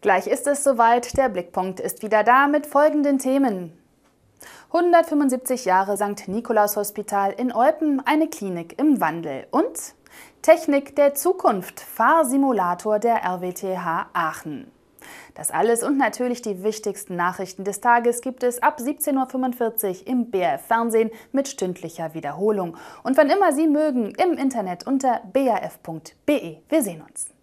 Gleich ist es soweit, der Blickpunkt ist wieder da mit folgenden Themen. 175 Jahre St. Nikolaus Hospital in Olpen, eine Klinik im Wandel und Technik der Zukunft, Fahrsimulator der RWTH Aachen. Das alles und natürlich die wichtigsten Nachrichten des Tages gibt es ab 17.45 Uhr im BRF Fernsehen mit stündlicher Wiederholung und wann immer Sie mögen im Internet unter brf.be. Wir sehen uns.